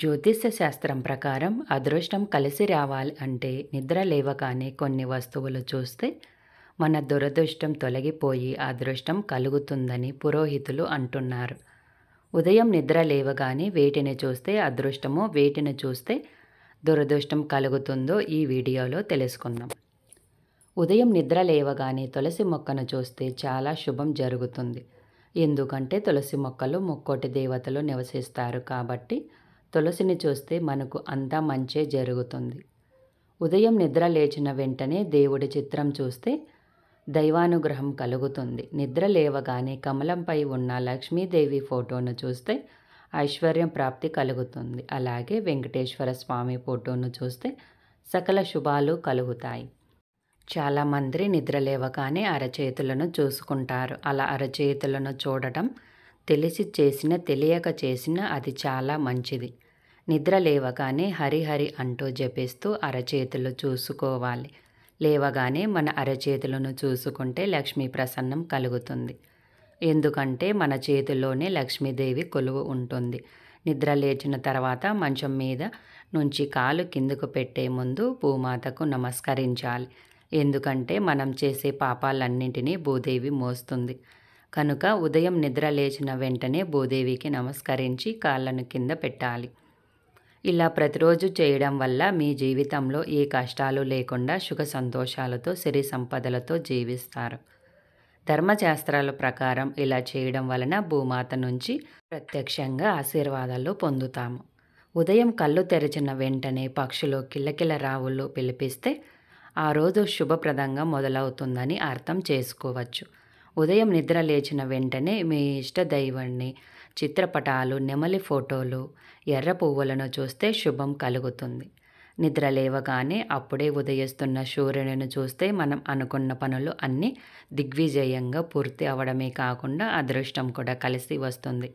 జ్యోతిష్య శాస్త్రం ప్రకారం అదృష్టం కలిసి రావాలి అంటే నిద్ర లేవగానే కొన్ని వస్తువులు చూస్తే మన దురదృష్టం తొలగిపోయి అదృష్టం కలుగుతుందని పురోహితులు అంటున్నారు ఉదయం నిద్ర లేవగానే వేటిని చూస్తే అదృష్టమో వేటిని చూస్తే దురదృష్టం కలుగుతుందో ఈ వీడియోలో తెలుసుకుందాం ఉదయం నిద్ర లేవగానే తులసి మొక్కను చూస్తే చాలా శుభం జరుగుతుంది ఎందుకంటే తులసి మొక్కలు ముక్కోటి దేవతలు నివసిస్తారు కాబట్టి తులసిని చూస్తే మనకు అంతా మంచే జరుగుతుంది ఉదయం నిద్ర లేచిన వెంటనే దేవుడి చిత్రం చూస్తే దైవానుగ్రహం కలుగుతుంది నిద్ర లేవగానే కమలంపై ఉన్న లక్ష్మీదేవి ఫోటోను చూస్తే ఐశ్వర్యం ప్రాప్తి కలుగుతుంది అలాగే వెంకటేశ్వర స్వామి ఫోటోను చూస్తే సకల శుభాలు కలుగుతాయి చాలామంది నిద్ర లేవగానే అరచేతులను చూసుకుంటారు అలా అరచేతులను చూడటం తెలిసి చేసిన తెలియక చేసిన అది చాలా మంచిది నిద్ర లేవగానే హరిహరి అంటూ జపిస్తూ అరచేతులు చూసుకోవాలి లేవగానే మన అరచేతులను చూసుకుంటే లక్ష్మీ ప్రసన్నం కలుగుతుంది ఎందుకంటే మన చేతుల్లోనే లక్ష్మీదేవి కొలువు ఉంటుంది నిద్ర లేచిన తర్వాత మంచం మీద నుంచి కాలు కిందకు పెట్టే ముందు భూమాతకు నమస్కరించాలి ఎందుకంటే మనం చేసే పాపాలన్నింటినీ భూదేవి మోస్తుంది కనుక ఉదయం నిద్ర లేచిన వెంటనే భూదేవికి నమస్కరించి కాళ్ళను కింద పెట్టాలి ఇలా ప్రతిరోజు చేయడం వల్ల మీ జీవితంలో ఏ కష్టాలు లేకుండా సుఖ సంతోషాలతో సిరి సంపదలతో జీవిస్తారు ధర్మశాస్త్రాల ప్రకారం ఇలా చేయడం వలన భూమాత నుంచి ప్రత్యక్షంగా ఆశీర్వాదాలు పొందుతాము ఉదయం కళ్ళు తెరిచిన వెంటనే పక్షులు కిలకిల రావులు పిలిపిస్తే ఆ రోజు శుభప్రదంగా మొదలవుతుందని అర్థం చేసుకోవచ్చు ఉదయం నిద్ర లేచిన వెంటనే మీ ఇష్ట దైవాన్ని చిత్రపటాలు నెమలి ఫోటోలు ఎర్ర పువ్వులను చూస్తే శుభం కలుగుతుంది నిద్ర లేవగానే అప్పుడే ఉదయిస్తున్న సూర్యుడిని చూస్తే మనం అనుకున్న పనులు అన్నీ దిగ్విజయంగా పూర్తి అవడమే కాకుండా అదృష్టం కూడా కలిసి వస్తుంది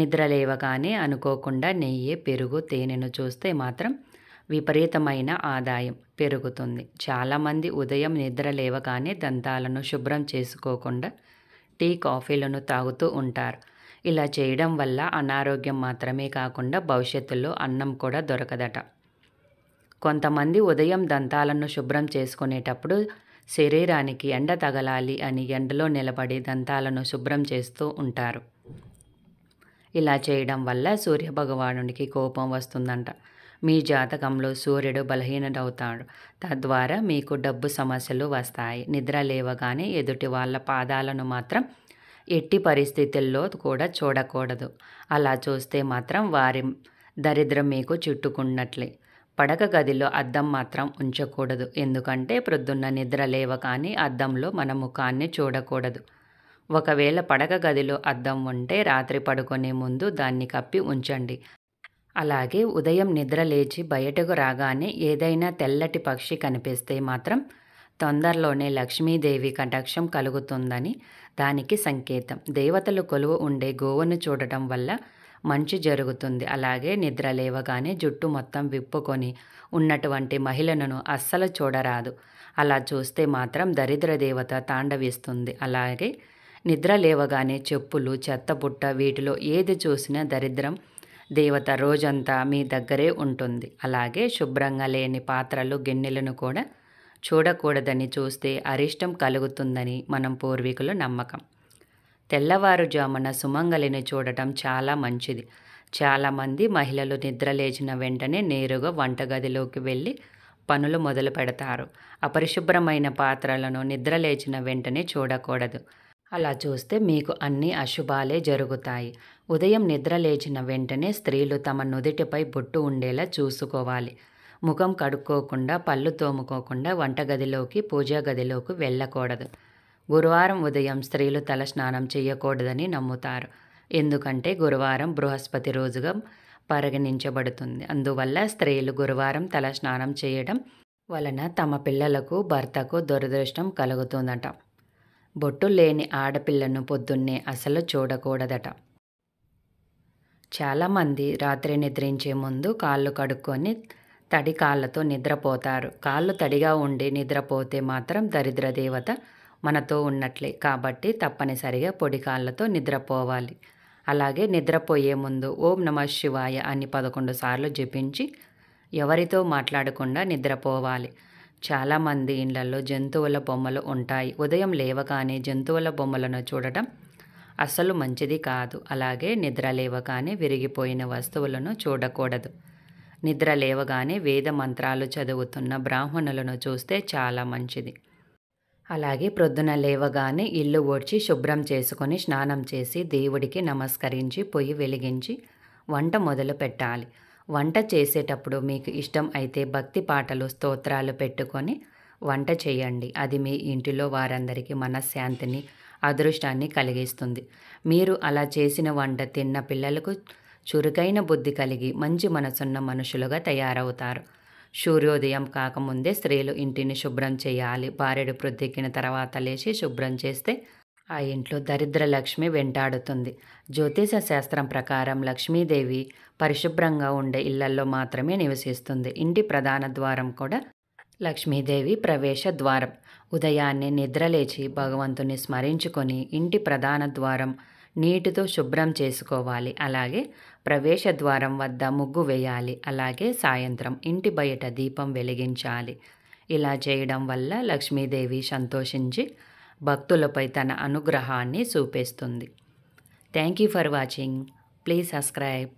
నిద్ర లేవగానే అనుకోకుండా నెయ్యి పెరుగు తేనెను చూస్తే మాత్రం విపరీతమైన ఆదాయం పెరుగుతుంది చాలామంది ఉదయం నిద్ర లేవగానే దంతాలను శుభ్రం చేసుకోకుండా టీ కాఫీలను తాగుతూ ఉంటారు ఇలా చేయడం వల్ల అనారోగ్యం మాత్రమే కాకుండా భవిష్యత్తులో అన్నం కూడా దొరకదట కొంతమంది ఉదయం దంతాలను శుభ్రం చేసుకునేటప్పుడు శరీరానికి ఎండ తగలాలి అని ఎండలో నిలబడి దంతాలను శుభ్రం చేస్తూ ఉంటారు ఇలా చేయడం వల్ల సూర్యభగవానుడికి కోపం వస్తుందంట మీ జాతకంలో సూర్యుడు బలహీనడవుతాడు తద్వారా మీకు డబ్బు సమస్యలు వస్తాయి నిద్ర లేవగానే ఎదుటి వాళ్ళ పాదాలను మాత్రం ఎట్టి పరిస్థితుల్లో కూడా చూడకూడదు అలా చూస్తే మాత్రం వారి దరిద్రం మీకు చుట్టుకున్నట్లే పడక గదిలో అద్దం మాత్రం ఉంచకూడదు ఎందుకంటే ప్రొద్దున్న నిద్ర లేవ కానీ అద్దంలో మన ముఖాన్ని చూడకూడదు ఒకవేళ పడక గదిలో అద్దం ఉంటే రాత్రి పడుకునే ముందు దాన్ని కప్పి ఉంచండి అలాగే ఉదయం నిద్ర లేచి బయటకు రాగానే ఏదైనా తెల్లటి పక్షి కనిపిస్తే మాత్రం తొందరలోనే లక్ష్మీదేవి కటాక్షం కలుగుతుందని దానికి సంకేతం దేవతలు కొలువు ఉండే గోవును చూడటం వల్ల మంచి జరుగుతుంది అలాగే నిద్ర లేవగానే జుట్టు మొత్తం విప్పుకొని ఉన్నటువంటి మహిళలను అస్సలు చూడరాదు అలా చూస్తే మాత్రం దరిద్ర దేవత తాండవిస్తుంది అలాగే నిద్ర లేవగానే చెప్పులు చెత్తబుట్ట వీటిలో ఏది చూసినా దరిద్రం దేవత రోజంతా మీ దగ్గరే ఉంటుంది అలాగే శుభ్రంగా లేని పాత్రలు గిన్నెలను కూడా చూడకూడదని చూస్తే అరిష్టం కలుగుతుందని మనం పూర్వీకుల నమ్మకం తెల్లవారుజామున సుమంగలిని చూడటం చాలా మంచిది చాలామంది మహిళలు నిద్రలేచిన వెంటనే నేరుగా వంటగదిలోకి వెళ్ళి పనులు మొదలు పెడతారు అపరిశుభ్రమైన పాత్రలను నిద్రలేచిన వెంటనే చూడకూడదు అలా చూస్తే మీకు అన్ని అశుభాలే జరుగుతాయి ఉదయం నిద్రలేచిన వెంటనే స్త్రీలు తమ నుదుటిపై బొట్టు ఉండేలా చూసుకోవాలి ముఖం కడుక్కోకుండా పళ్ళు తోముకోకుండా వంటగదిలోకి పూజా గదిలోకి వెళ్ళకూడదు గురువారం ఉదయం స్త్రీలు తల స్నానం చేయకూడదని నమ్ముతారు ఎందుకంటే గురువారం బృహస్పతి రోజుగా పరిగణించబడుతుంది అందువల్ల స్త్రీలు గురువారం తల స్నానం చేయడం వలన తమ పిల్లలకు భర్తకు దురదృష్టం కలుగుతుందట బొట్టు లేని ఆడపిల్లను పొద్దున్నే అసలు చూడకూడదట చాలామంది రాత్రి నిద్రించే ముందు కాళ్ళు కడుక్కొని తడి కాళ్ళతో నిద్రపోతారు కాళ్ళు తడిగా ఉండి నిద్రపోతే మాత్రం దరిద్ర దేవత మనతో ఉన్నట్లే కాబట్టి తప్పనిసరిగా పొడి కాళ్ళతో నిద్రపోవాలి అలాగే నిద్రపోయే ముందు ఓం నమ శివాయ అని పదకొండు సార్లు జపించి ఎవరితో మాట్లాడకుండా నిద్రపోవాలి చాలామంది ఇళ్లలో జంతువుల బొమ్మలు ఉంటాయి ఉదయం లేవగానే జంతువుల బొమ్మలను చూడటం అస్సలు మంచిది కాదు అలాగే నిద్ర లేవగానే విరిగిపోయిన వస్తువులను చూడకూడదు నిద్ర లేవగానే వేద మంత్రాలు చదువుతున్న బ్రాహ్మణులను చూస్తే చాలా మంచిది అలాగే ప్రొద్దున లేవగానే ఇల్లు ఓడ్చి శుభ్రం చేసుకొని స్నానం చేసి దేవుడికి నమస్కరించి పొయ్యి వెలిగించి వంట మొదలు పెట్టాలి వంట చేసేటప్పుడు మీకు ఇష్టం అయితే భక్తి పాటలు స్తోత్రాలు పెట్టుకొని వంట చేయండి అది మీ ఇంటిలో వారందరికీ మనశ్శాంతిని అదృష్టాన్ని కలిగిస్తుంది మీరు అలా చేసిన వంట తిన్న పిల్లలకు చురుకైన బుద్ధి కలిగి మంచి మనసున్న మనుషులుగా తయారవుతారు సూర్యోదయం కాకముందే స్త్రీలు ఇంటిని శుభ్రం చేయాలి భార్యడు ప్రొద్దెక్కిన తర్వాత లేచి శుభ్రం చేస్తే ఆ ఇంట్లో దరిద్ర లక్ష్మి వెంటాడుతుంది జ్యోతిష శాస్త్రం ప్రకారం లక్ష్మీదేవి పరిశుభ్రంగా ఉండే ఇళ్లల్లో మాత్రమే నివసిస్తుంది ఇంటి ప్రధాన ద్వారం కూడా లక్ష్మీదేవి ప్రవేశ ద్వారం ఉదయాన్నే నిద్రలేచి భగవంతుని స్మరించుకొని ఇంటి ప్రధాన ద్వారం నీటితో శుభ్రం చేసుకోవాలి అలాగే ప్రవేశ ద్వారం వద్ద ముగ్గు వేయాలి అలాగే సాయంత్రం ఇంటి బయట దీపం వెలిగించాలి ఇలా చేయడం వల్ల లక్ష్మీదేవి సంతోషించి భక్తులపై తన అనుగ్రహాన్ని చూపేస్తుంది thank you for watching please subscribe